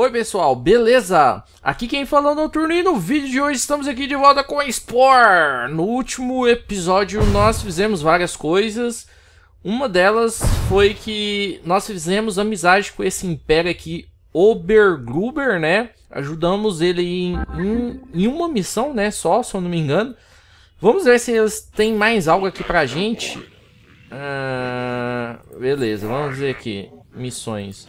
Oi pessoal, beleza? Aqui quem fala é Noturno e no vídeo de hoje estamos aqui de volta com a Spore! No último episódio nós fizemos várias coisas, uma delas foi que nós fizemos amizade com esse império aqui, Obergruber, né? Ajudamos ele em, em, em uma missão, né, só, se eu não me engano. Vamos ver se eles têm mais algo aqui pra gente. Ah, beleza, vamos ver aqui, missões...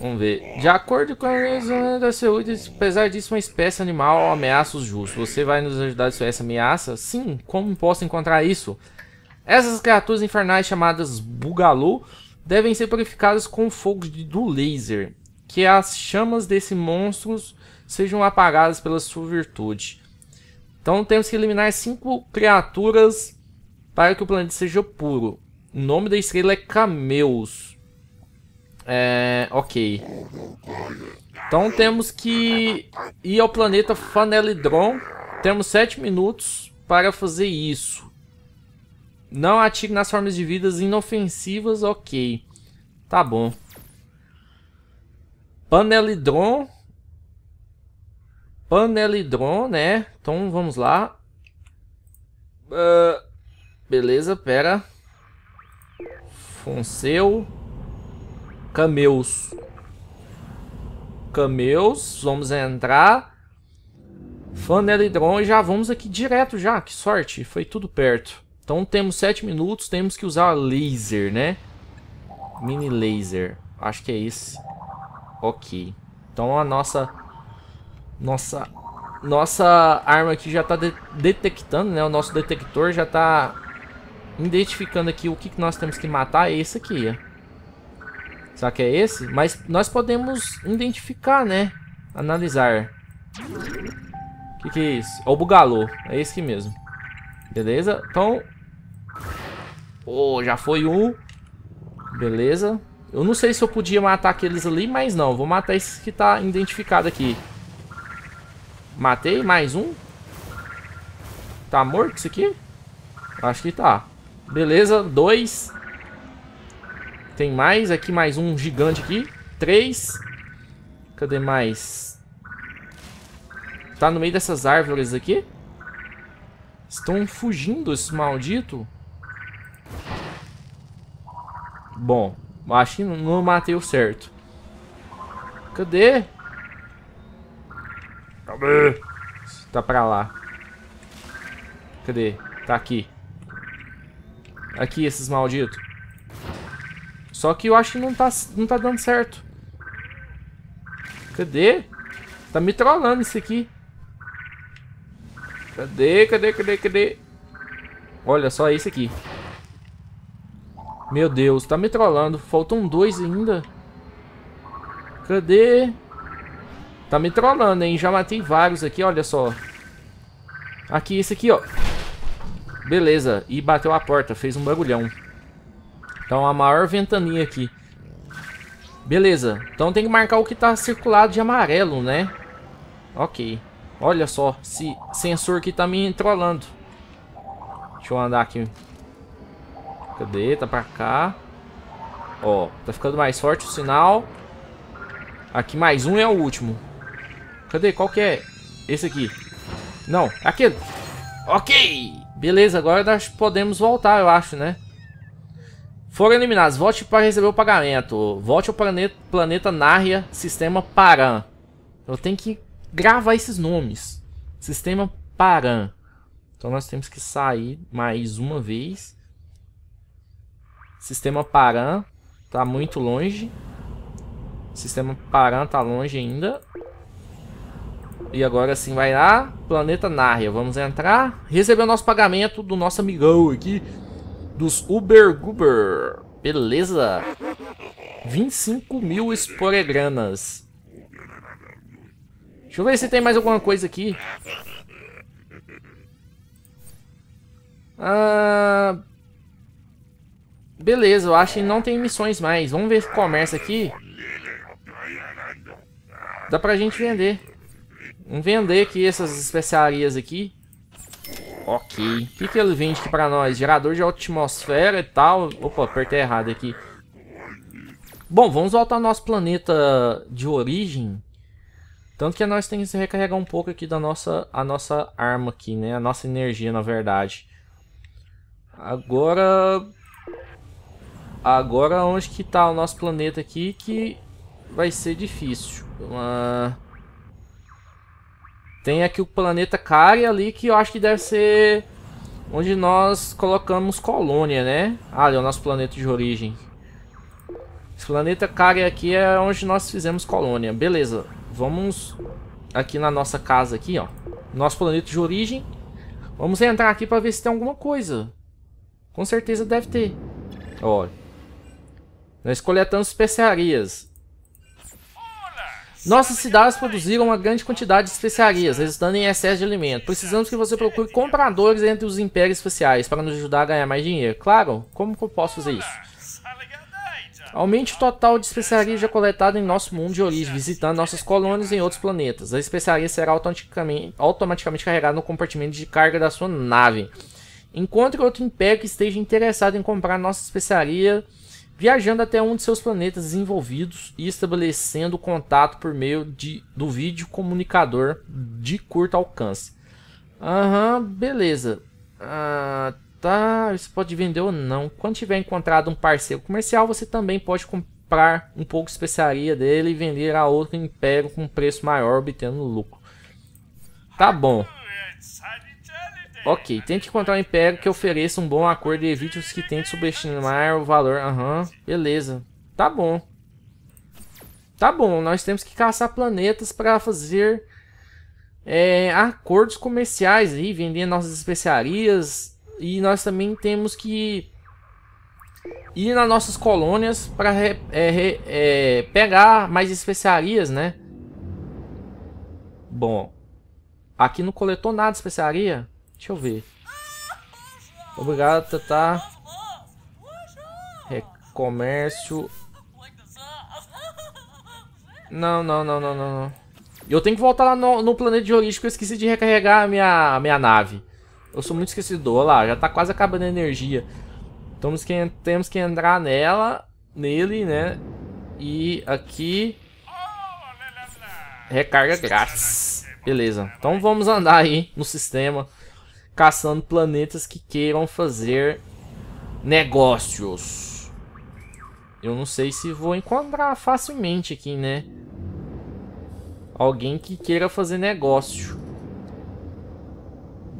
Vamos ver. De acordo com a Organização da Saúde, apesar disso, uma espécie animal ameaça os justos. Você vai nos ajudar a essa ameaça? Sim, como posso encontrar isso? Essas criaturas infernais chamadas Bugalu devem ser purificadas com fogo do laser. Que as chamas desse monstros sejam apagadas pela sua virtude. Então temos que eliminar cinco criaturas para que o planeta seja puro. O nome da estrela é Cameus. É, ok. Então temos que ir ao planeta Fanelidron. Temos 7 minutos para fazer isso. Não atire nas formas de vidas inofensivas, ok. Tá bom. Panelidron. Panelidron, né? Então vamos lá. Uh, beleza, pera. Fonseu. Cameus. Cameus, vamos entrar. Fanelidron e já vamos aqui direto já, que sorte, foi tudo perto. Então temos 7 minutos, temos que usar laser, né? Mini laser, acho que é esse. Ok, então a nossa... Nossa... Nossa arma aqui já está de detectando, né? O nosso detector já está identificando aqui o que, que nós temos que matar, é esse aqui, ó. É. Será que é esse? Mas nós podemos identificar, né? Analisar. O que, que é isso? É o bugalô. É esse aqui mesmo. Beleza? Então... Oh, já foi um. Beleza. Eu não sei se eu podia matar aqueles ali, mas não. Vou matar esse que tá identificado aqui. Matei. Mais um. Tá morto isso aqui? Acho que tá. Beleza. Dois. Tem mais. Aqui mais um gigante aqui. Três. Cadê mais? Tá no meio dessas árvores aqui. Estão fugindo esse maldito. Bom, acho que não matei o certo. Cadê? Cadê? Tá pra lá. Cadê? Tá aqui. Aqui, esses malditos. Só que eu acho que não tá, não tá dando certo. Cadê? Tá me trollando isso aqui. Cadê, cadê, cadê, cadê? Olha só esse aqui. Meu Deus, tá me trollando. Faltam dois ainda. Cadê? Tá me trollando, hein? Já matei vários aqui, olha só. Aqui, esse aqui, ó. Beleza. E bateu a porta, fez um bagulhão. Então tá a maior ventania aqui. Beleza. Então tem que marcar o que tá circulado de amarelo, né? Ok. Olha só, esse sensor aqui tá me entrolando. Deixa eu andar aqui. Cadê? Tá pra cá. Ó, tá ficando mais forte o sinal. Aqui mais um é o último. Cadê? Qual que é? Esse aqui. Não, é aquele. Ok! Beleza, agora nós podemos voltar, eu acho, né? Foram eliminados. Volte para receber o pagamento. Volte ao planeta, planeta Narria, Sistema Paran. Eu então, tenho que gravar esses nomes. Sistema Paran. Então nós temos que sair mais uma vez. Sistema Paran. Tá muito longe. Sistema Paran tá longe ainda. E agora sim vai lá. Planeta Narria. Vamos entrar. Receber o nosso pagamento do nosso amigão aqui dos Uber Guber. Beleza? 25 mil esporegranas. Deixa eu ver se tem mais alguma coisa aqui. Ah, beleza, eu acho que não tem missões mais. Vamos ver se começa aqui. Dá pra gente vender. Vamos vender aqui essas especiarias aqui. Ok. O que, que ele vende aqui pra nós? Gerador de atmosfera e tal. Opa, apertei errado aqui. Bom, vamos voltar ao nosso planeta de origem. Tanto que nós temos que recarregar um pouco aqui da nossa, a nossa arma aqui, né? A nossa energia, na verdade. Agora... Agora onde que tá o nosso planeta aqui que vai ser difícil. Uh... Tem aqui o planeta Kari ali, que eu acho que deve ser onde nós colocamos colônia, né? Ah, ali é o nosso planeta de origem. Esse planeta Kari aqui é onde nós fizemos colônia. Beleza, vamos aqui na nossa casa aqui, ó. Nosso planeta de origem. Vamos entrar aqui para ver se tem alguma coisa. Com certeza deve ter. Ó. Nós coletamos especiarias. Nossas cidades produziram uma grande quantidade de especiarias, resultando em excesso de alimento. Precisamos que você procure compradores entre os impérios especiais para nos ajudar a ganhar mais dinheiro. Claro, como que eu posso fazer isso? Aumente o total de especiarias já coletado em nosso mundo de origem, visitando nossas colônias em outros planetas. A especiaria será automaticamente, automaticamente carregada no compartimento de carga da sua nave. Encontre outro império que esteja interessado em comprar nossa especiaria viajando até um de seus planetas desenvolvidos e estabelecendo contato por meio de, do vídeo comunicador de curto alcance. Aham, uhum, beleza. Ah, tá, você pode vender ou não. Quando tiver encontrado um parceiro comercial, você também pode comprar um pouco de especiaria dele e vender a outro império com um preço maior, obtendo lucro. Tá bom. É, Ok, tente encontrar um império que ofereça um bom acordo e evite os que tentem subestimar o valor. Aham, uhum, beleza. Tá bom. Tá bom, nós temos que caçar planetas para fazer é, acordos comerciais aí, vender nossas especiarias. E nós também temos que ir nas nossas colônias para é, é, pegar mais especiarias, né? Bom, aqui não coletou nada de especiaria. Deixa eu ver. Obrigado, Tata. comércio. Não, não, não, não, não, não. Eu tenho que voltar lá no, no planeta de origem porque eu esqueci de recarregar a minha, a minha nave. Eu sou muito esquecido. Olha lá, já tá quase acabando a energia. Temos então, que, temos que entrar nela, nele, né? E aqui... Recarga grátis. Beleza. Então vamos andar aí no sistema caçando planetas que queiram fazer negócios. Eu não sei se vou encontrar facilmente aqui, né? Alguém que queira fazer negócio.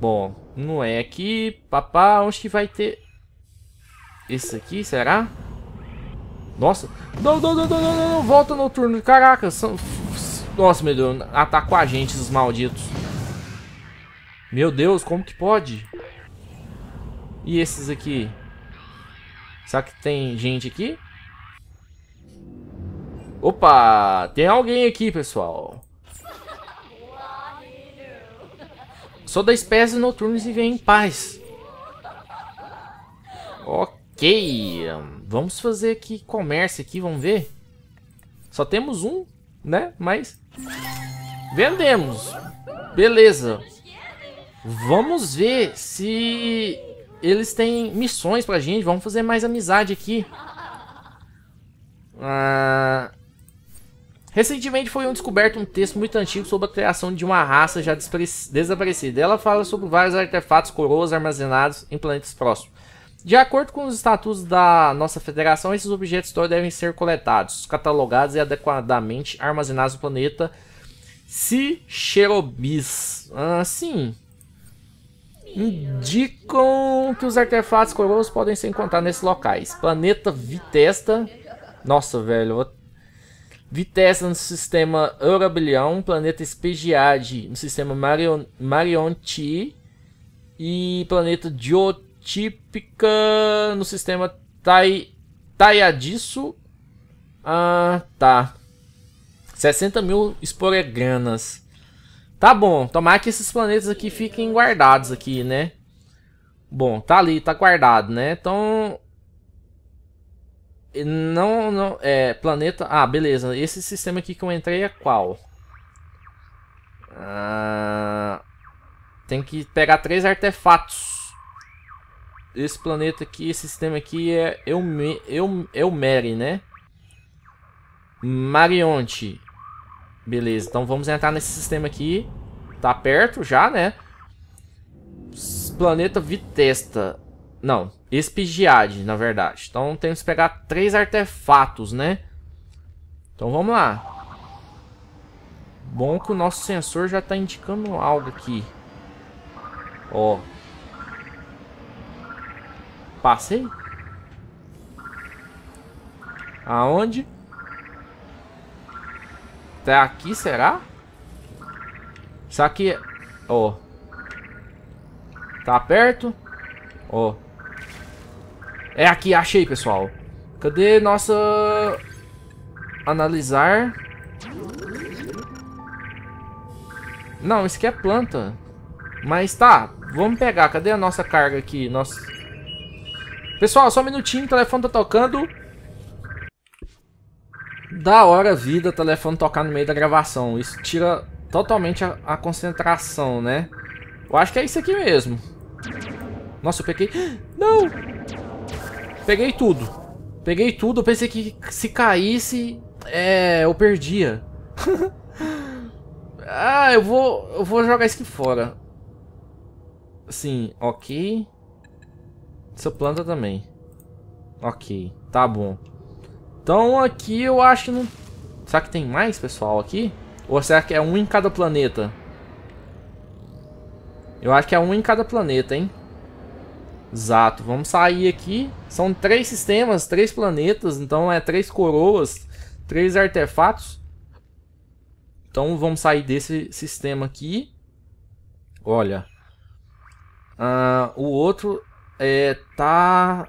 Bom, não é aqui. Papá, onde que vai ter... Esse aqui, será? Nossa. Não, não, não, não, não, não. Volta no turno. Caraca, são... Nossa, meu Deus. Atacou a gente, os malditos. Meu Deus, como que pode? E esses aqui? Será que tem gente aqui? Opa, tem alguém aqui, pessoal. Sou da espécie noturnos e vem em paz. Ok, vamos fazer aqui comércio aqui, vamos ver. Só temos um, né? Mas vendemos. Beleza. Vamos ver se eles têm missões pra gente. Vamos fazer mais amizade aqui. Ah... Recentemente foi descoberto um texto muito antigo sobre a criação de uma raça já desaparecida. Ela fala sobre vários artefatos, coroas armazenados em planetas próximos. De acordo com os estatutos da nossa federação, esses objetos todos devem ser coletados, catalogados e adequadamente armazenados no planeta Sicherobis. Ah, sim, indicam que os artefatos coroas podem ser encontrados nesses locais. Planeta Vitesta. Nossa, velho. Vitesta no sistema Eurabilião, planeta Espegiade no sistema Marion, Marionti e planeta Diotípica no sistema tai, Taiadiço. Ah, tá. 60 mil esporegranas. Tá bom, tomar que esses planetas aqui fiquem guardados aqui, né? Bom, tá ali, tá guardado, né? Então... Não, não, é, planeta... Ah, beleza, esse sistema aqui que eu entrei é qual? Ah, tem que pegar três artefatos. Esse planeta aqui, esse sistema aqui é eu eu eu né? Marionte. Beleza, então vamos entrar nesse sistema aqui. Tá perto já, né? Planeta Vitesta. Não, Espigiade, na verdade. Então temos que pegar três artefatos, né? Então vamos lá. Bom que o nosso sensor já está indicando algo aqui. Ó. Passei? Aonde? Até aqui, será? Só que... Ó. Oh. Tá perto? Ó. Oh. É aqui, achei, pessoal. Cadê nossa... Analisar. Não, isso aqui é planta. Mas tá, vamos pegar. Cadê a nossa carga aqui? Nossa... Pessoal, só um minutinho, o telefone tá tocando da hora vida, telefone tocar no meio da gravação. Isso tira totalmente a, a, concentração, né? Eu acho que é isso aqui mesmo. Nossa, eu peguei... Não! Peguei tudo. Peguei tudo, eu pensei que se caísse, é, eu perdia. ah, eu vou, eu vou jogar isso aqui fora. Sim, ok. Essa planta também. Ok, tá bom. Então aqui eu acho que não... Será que tem mais pessoal aqui? Ou será que é um em cada planeta? Eu acho que é um em cada planeta, hein? Exato. Vamos sair aqui. São três sistemas, três planetas. Então é três coroas, três artefatos. Então vamos sair desse sistema aqui. Olha. Ah, o outro é tá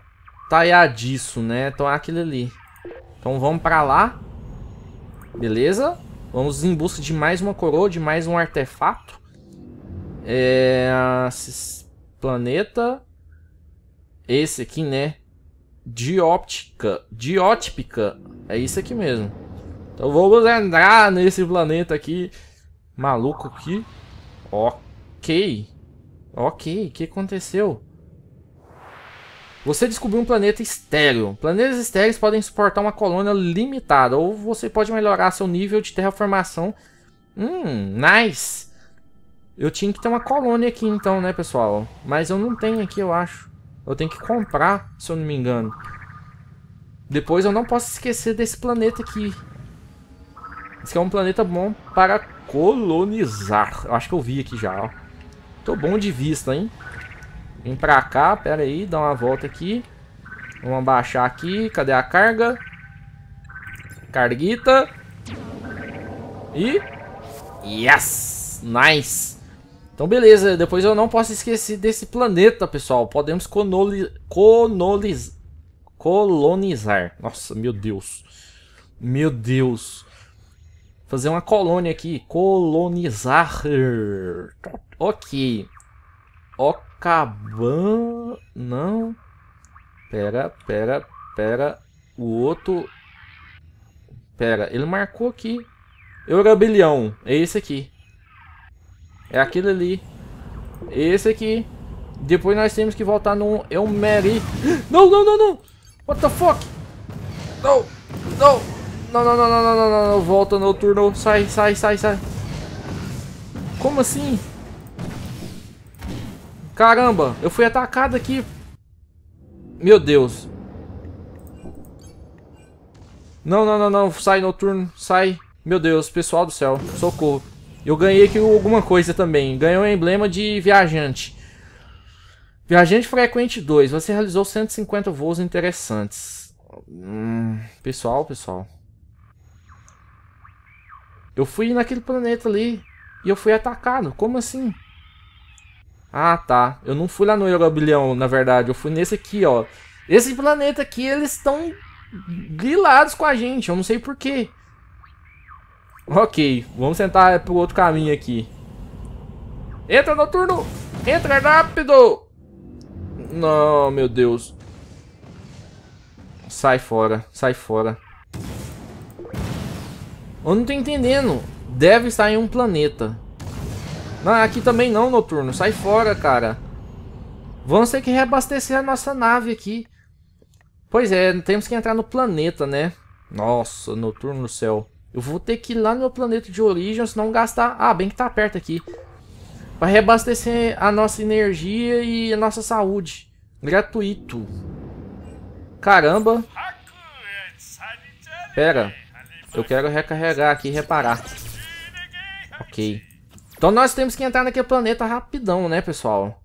taiadiço, né? Então é aquele ali. Então vamos pra lá. Beleza. Vamos em busca de mais uma coroa, de mais um artefato. É... Planeta. Esse aqui, né? Dióptica. diótica, É isso aqui mesmo. Então vamos entrar nesse planeta aqui. Maluco aqui. Ok. Ok, o que aconteceu? Você descobriu um planeta estéreo. Planetas estéreos podem suportar uma colônia limitada, ou você pode melhorar seu nível de terraformação. Hum, nice! Eu tinha que ter uma colônia aqui então, né, pessoal? Mas eu não tenho aqui, eu acho. Eu tenho que comprar, se eu não me engano. Depois eu não posso esquecer desse planeta aqui. Esse é um planeta bom para colonizar. Eu acho que eu vi aqui já, ó. Tô bom de vista, hein? Vem pra cá, pera aí, dá uma volta aqui. Vamos baixar aqui, cadê a carga? Carguita. E... Yes! Nice! Então beleza, depois eu não posso esquecer desse planeta, pessoal. Podemos colonizar... Conoliz... Colonizar. Nossa, meu Deus. Meu Deus. Fazer uma colônia aqui. Colonizar. Ok. Ocaban. Não. Pera, pera, pera. O outro. Pera, ele marcou aqui. Eurabilhão. É esse aqui. É aquele ali. É esse aqui. Depois nós temos que voltar no Mary. Não, não, não, não. What the fuck? Não, não. Não, não, não, não, não, não, não. Volta no turno. Sai, sai, sai, sai. Como assim? Caramba, eu fui atacado aqui. Meu Deus. Não, não, não, não. Sai, Noturno. Sai. Meu Deus, pessoal do céu. Socorro. Eu ganhei aqui alguma coisa também. Ganhei um emblema de viajante. Viajante frequente 2. Você realizou 150 voos interessantes. Hum, pessoal, pessoal. Eu fui naquele planeta ali e eu fui atacado. Como assim? Ah, tá. Eu não fui lá no Eurobilhão, na verdade. Eu fui nesse aqui, ó. Esse planeta aqui, eles estão grilados com a gente. Eu não sei porquê. Ok, vamos sentar pro outro caminho aqui. Entra, Noturno! Entra rápido! Não, meu Deus. Sai fora, sai fora. Eu não tô entendendo. Deve estar em um planeta. Não, aqui também não, Noturno. Sai fora, cara. Vamos ter que reabastecer a nossa nave aqui. Pois é, temos que entrar no planeta, né? Nossa, Noturno no céu. Eu vou ter que ir lá no meu planeta de origem, senão gastar... Ah, bem que tá perto aqui. Pra reabastecer a nossa energia e a nossa saúde. Gratuito. Caramba. Pera. Eu quero recarregar aqui e reparar. Ok. Então nós temos que entrar naquele planeta rapidão, né, pessoal?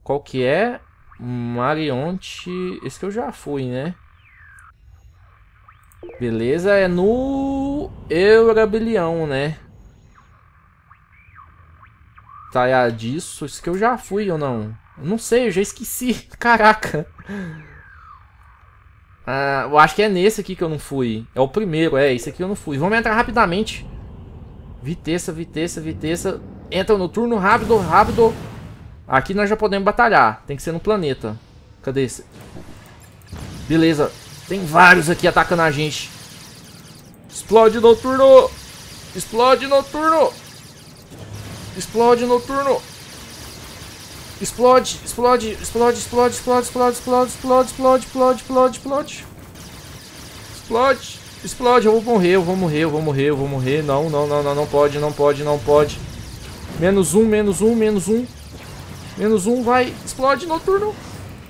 Qual que é? Marionte... Esse que eu já fui, né? Beleza, é no... Eurabilião, né? Tá, é disso. Esse que eu já fui ou não? Eu não sei, eu já esqueci. Caraca. Ah, eu acho que é nesse aqui que eu não fui. É o primeiro, é. Esse aqui eu não fui. Vamos entrar rapidamente. Viteça, Vitessa, Vitessa. Entra no turno, rápido, rápido. Aqui nós já podemos batalhar. Tem que ser no planeta. Cadê esse? Beleza. Tem vários aqui atacando a gente. Explode noturno. Explode noturno. Explode noturno. Explode, explode, explode, explode, explode, explode, explode, explode, explode, explode, explode. Explode. Explode, eu vou morrer, eu vou morrer, eu vou morrer, eu vou morrer. Não, não, não, não, não pode, não pode, não pode. Menos um, menos um, menos um. Menos um, vai. Explode, noturno.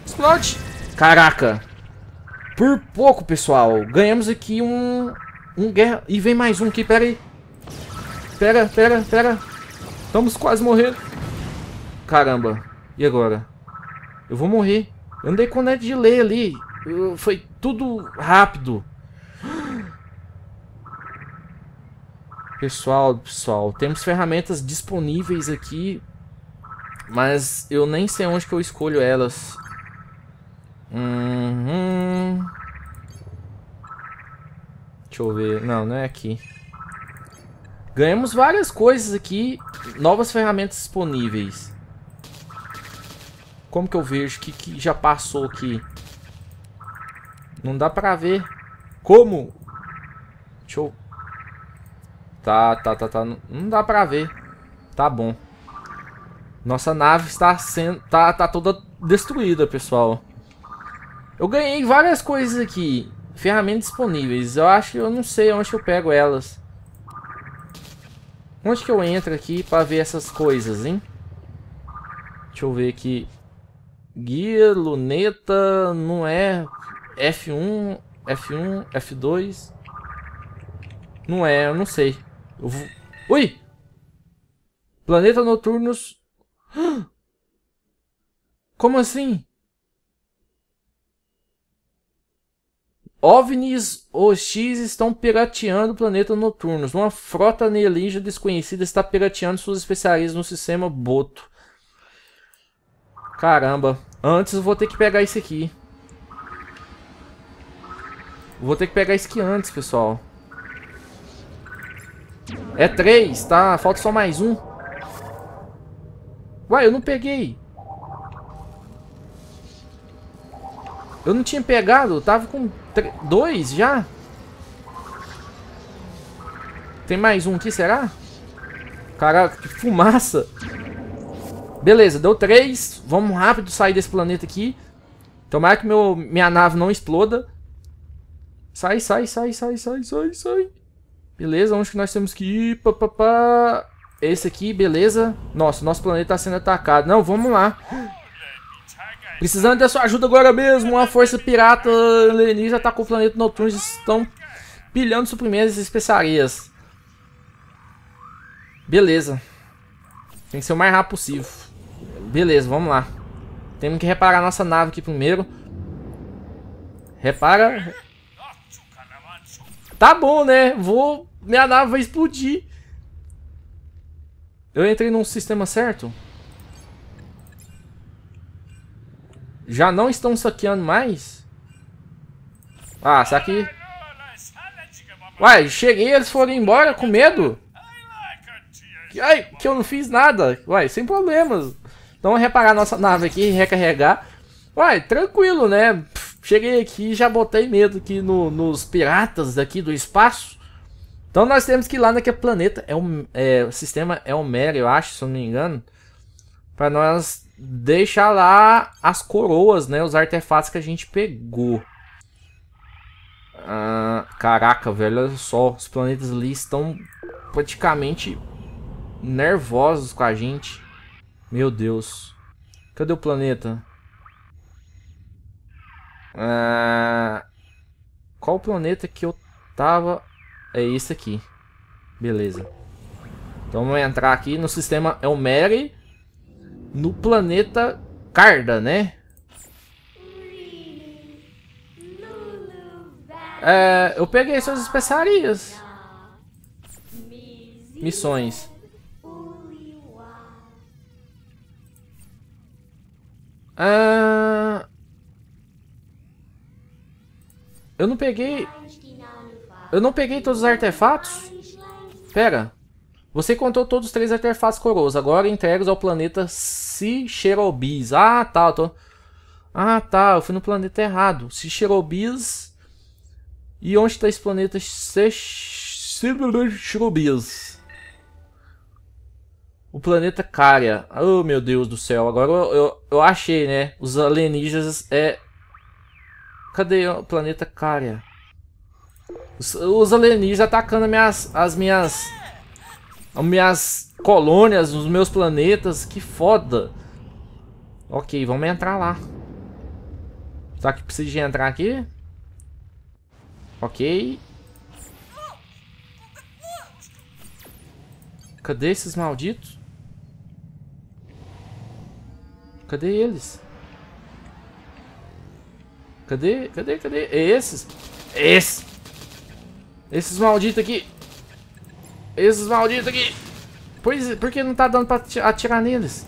Explode. Caraca. Por pouco, pessoal. Ganhamos aqui um... Um guerra... E vem mais um aqui, pera aí. Pera, pera, pera. Estamos quase morrendo. Caramba. E agora? Eu vou morrer. Eu andei com o net de lei ali. Eu... foi tudo rápido. Pessoal, pessoal, temos ferramentas disponíveis aqui, mas eu nem sei onde que eu escolho elas. Uhum. Deixa eu ver. Não, não é aqui. Ganhamos várias coisas aqui, novas ferramentas disponíveis. Como que eu vejo? O que, que já passou aqui? Não dá pra ver. Como? Deixa eu Tá, tá, tá, tá. Não dá pra ver. Tá bom. Nossa nave está sendo... Tá, tá toda destruída, pessoal. Eu ganhei várias coisas aqui. Ferramentas disponíveis. Eu acho que eu não sei onde eu pego elas. Onde que eu entro aqui pra ver essas coisas, hein? Deixa eu ver aqui. Guia, luneta, não é... F1, F1, F2... Não é, eu não sei. Eu vou... Ui! Planeta Noturnos... Como assim? OVNIs OX estão pirateando o planeta Noturnos. Uma frota alienígena desconhecida está pirateando suas especiarias no sistema Boto. Caramba. Antes vou ter que pegar isso aqui. Vou ter que pegar isso aqui antes, pessoal. É três, tá? Falta só mais um. Uai, eu não peguei. Eu não tinha pegado, eu tava com dois já. Tem mais um aqui, será? Caraca, que fumaça. Beleza, deu três. Vamos rápido sair desse planeta aqui. Tomara que meu, minha nave não exploda. Sai, sai, sai, sai, sai, sai, sai. Beleza, onde que nós temos que ir? Pá, pá, pá. Esse aqui, beleza. Nossa, nosso planeta está sendo atacado. Não, vamos lá. Precisando da sua ajuda agora mesmo. Uma força pirata alienígena atacou tá o planeta noturno. Estão pilhando suprimentos e especiarias. Beleza. Tem que ser o mais rápido possível. Beleza, vamos lá. Temos que reparar nossa nave aqui primeiro. Repara. Tá bom, né? Vou. Minha nave vai explodir. Eu entrei num sistema certo? Já não estão saqueando mais? Ah, saque. Uai, cheguei eles foram embora com medo? ai, que eu não fiz nada. Uai, sem problemas. Então, reparar nossa nave aqui, recarregar. Uai, tranquilo, né? Cheguei aqui e já botei medo aqui no, nos piratas daqui do espaço. Então nós temos que ir lá naquele planeta. É um é, o sistema é o mero, eu acho, se eu não me engano. para nós deixar lá as coroas, né? Os artefatos que a gente pegou. Ah, caraca, velho, olha só. Os planetas ali estão praticamente nervosos com a gente. Meu Deus. Cadê o planeta? Ah, qual planeta que eu tava? É esse aqui. Beleza. Então vamos entrar aqui no sistema Elmeri. No planeta Carda, né? É, eu peguei suas especiarias. Missões. Ah, Eu não peguei... Eu não peguei todos os artefatos? Pera. Você contou todos os três artefatos coroas. Agora entregues ao planeta Sicherobis. Ah, tá. Tô... Ah, tá. Eu fui no planeta errado. Sicherobis. E onde está esse planeta Sicherobis? O planeta Cária. Oh, meu Deus do céu. Agora eu, eu, eu achei, né? Os alienígenas é Cadê o planeta Cária? Os, os alienígenas atacando as minhas, as minhas... As minhas colônias, os meus planetas. Que foda. Ok, vamos entrar lá. Será que precisa de entrar aqui? Ok. Cadê esses malditos? Cadê eles? Cadê? Cadê? Cadê? É esses? É esse! Esses malditos aqui! Esses malditos aqui! Pois, é, por que não tá dando pra atirar neles?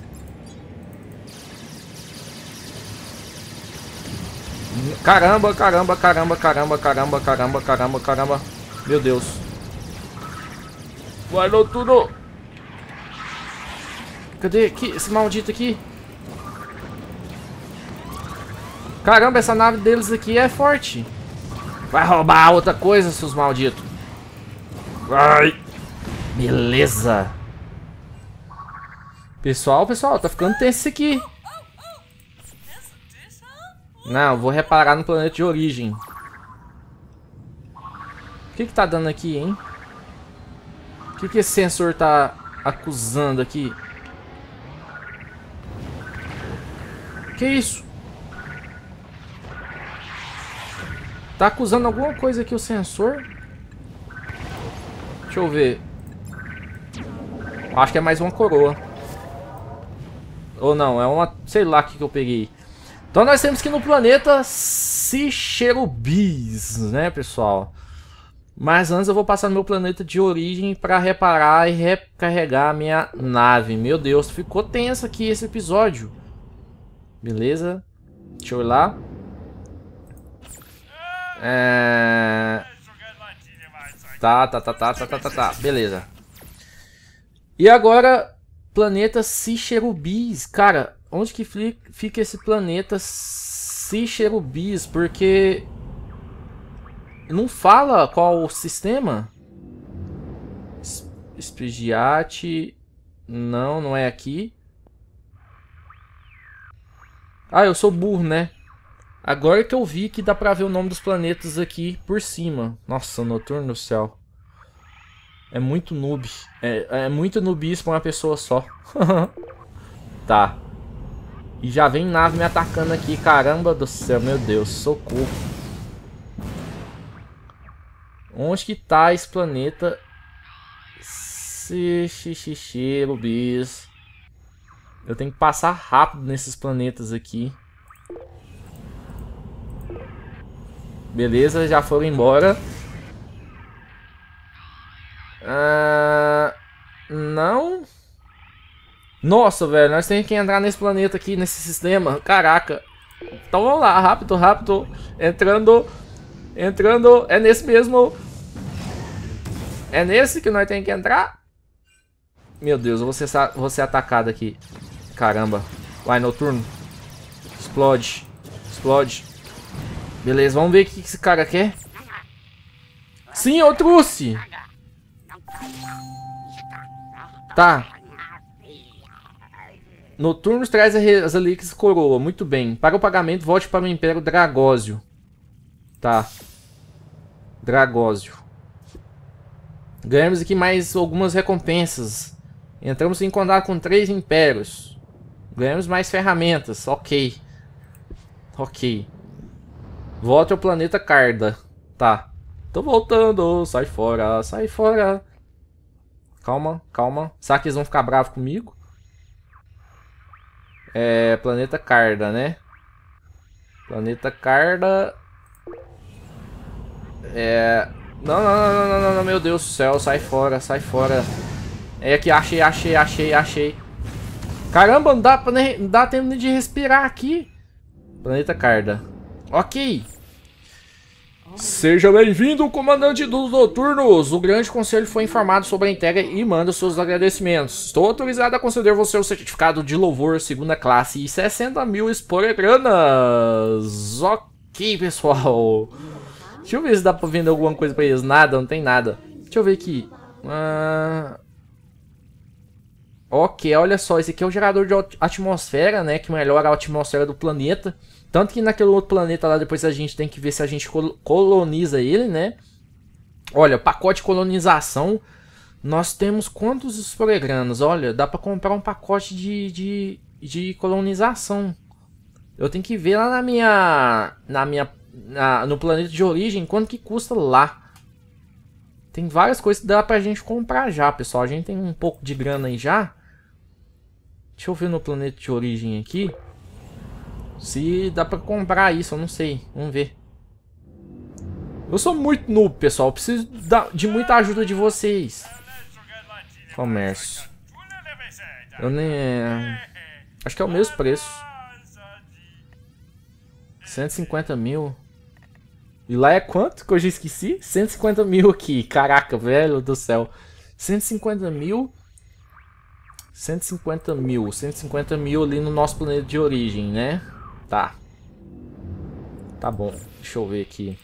Caramba, caramba, caramba, caramba, caramba, caramba, caramba, caramba. Meu Deus. Guardou tudo! Cadê? Aqui, esse maldito aqui? Caramba, essa nave deles aqui é forte. Vai roubar outra coisa, seus malditos. Vai. Beleza. Pessoal, pessoal, tá ficando tenso isso aqui. Não, vou reparar no planeta de origem. O que que tá dando aqui, hein? O que que esse sensor tá acusando aqui? Que isso? Tá acusando alguma coisa aqui o sensor. Deixa eu ver. Acho que é mais uma coroa. Ou não, é uma... Sei lá o que, que eu peguei. Então nós temos que ir no planeta Sicherubis, né, pessoal? Mas antes eu vou passar no meu planeta de origem para reparar e recarregar a minha nave. Meu Deus, ficou tenso aqui esse episódio. Beleza? Deixa eu ir lá. É... Tá, tá, tá, tá, tá, tá, tá, tá. Beleza. E agora, planeta Cicherubis. Cara, onde que fica esse planeta Cicherubis? Porque... Não fala qual o sistema? Espigiate... Não, não é aqui. Ah, eu sou burro, né? Agora que eu vi que dá pra ver o nome dos planetas aqui por cima. Nossa, noturno do céu. É muito noob. É, é muito noobis pra uma pessoa só. tá. E já vem nave me atacando aqui. Caramba do céu, meu Deus. Socorro. Onde que tá esse planeta? Xixixi, lubis. Eu tenho que passar rápido nesses planetas aqui. Beleza, já foram embora. Ah, não. Nossa, velho, nós temos que entrar nesse planeta aqui, nesse sistema. Caraca. Então vamos lá, rápido, rápido. Entrando. Entrando. É nesse mesmo. É nesse que nós temos que entrar. Meu Deus, eu vou ser, vou ser atacado aqui. Caramba. Vai, noturno. Explode. Explode. Beleza, vamos ver o que esse cara quer. Sim, eu trouxe. Tá. Noturnos traz as relíquias coroa. Muito bem. Para o pagamento, volte para o Império Dragósio. Tá. Dragósio. Ganhamos aqui mais algumas recompensas. Entramos em contato com três impérios. Ganhamos mais ferramentas. Ok. Ok. Volte ao planeta Carda. Tá. Tô voltando. Sai fora, sai fora. Calma, calma. Será que eles vão ficar bravos comigo? É, planeta Carda, né? Planeta Carda... É... Não, não, não, não, não, não, meu Deus do céu. Sai fora, sai fora. É aqui, achei, achei, achei, achei. Caramba, não dá, pra, não dá tempo de respirar aqui. Planeta Carda. Ok. Seja bem-vindo, comandante dos noturnos. O grande conselho foi informado sobre a entrega e manda seus agradecimentos. Estou autorizado a conceder você o certificado de louvor segunda classe e 60 mil esporegranas. Ok, pessoal. Deixa eu ver se dá pra vender alguma coisa pra eles. Nada, não tem nada. Deixa eu ver aqui. Ah... Ok, olha só, esse aqui é o gerador de atmosfera, né? Que melhora a atmosfera do planeta. Tanto que naquele outro planeta lá, depois a gente tem que ver se a gente coloniza ele, né? Olha, pacote colonização. Nós temos quantos os Olha, dá para comprar um pacote de, de, de, colonização. Eu tenho que ver lá na minha. Na minha. Na, no planeta de origem quanto que custa lá. Tem várias coisas que dá pra gente comprar já, pessoal. A gente tem um pouco de grana aí já. Deixa eu ver no planeta de origem aqui. Se dá pra comprar isso, eu não sei. Vamos ver. Eu sou muito noob, pessoal. Eu preciso de muita ajuda de vocês. Comércio. Eu nem... É, acho que é o mesmo preço. 150 mil. E lá é quanto que eu já esqueci? 150 mil aqui. Caraca, velho do céu. 150 mil 150 mil, 150 mil ali no nosso planeta de origem, né? Tá. Tá bom, deixa eu ver aqui.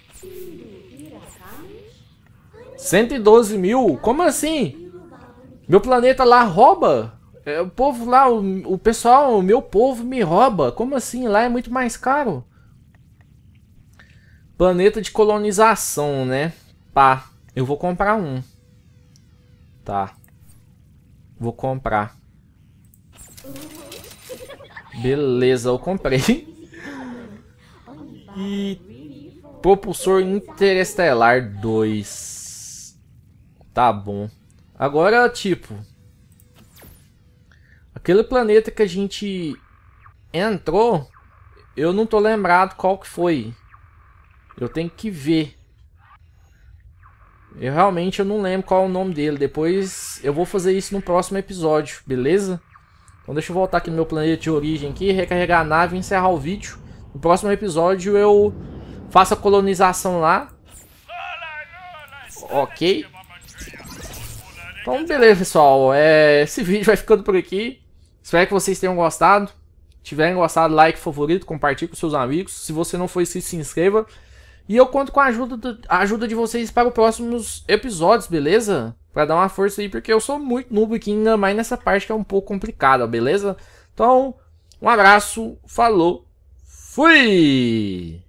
112 mil? Como assim? Meu planeta lá rouba? É, o povo lá, o, o pessoal, o meu povo me rouba. Como assim? Lá é muito mais caro. Planeta de colonização, né? Pá, eu vou comprar um. Tá. Vou comprar. Beleza, eu comprei. E propulsor interestelar 2. Tá bom. Agora, tipo, aquele planeta que a gente entrou, eu não tô lembrado qual que foi. Eu tenho que ver. Eu realmente eu não lembro qual é o nome dele. Depois eu vou fazer isso no próximo episódio, beleza? Então deixa eu voltar aqui no meu planeta de origem aqui, recarregar a nave e encerrar o vídeo. No próximo episódio eu faço a colonização lá. Ok. Então beleza, pessoal. É, esse vídeo vai ficando por aqui. Espero que vocês tenham gostado. Se tiverem gostado, like, favorito, compartilhe com seus amigos. Se você não for inscrito, se inscreva. E eu conto com a ajuda, do, a ajuda de vocês para os próximos episódios, beleza? para dar uma força aí, porque eu sou muito noob aqui, ainda mais nessa parte que é um pouco complicada, beleza? Então, um abraço, falou, fui!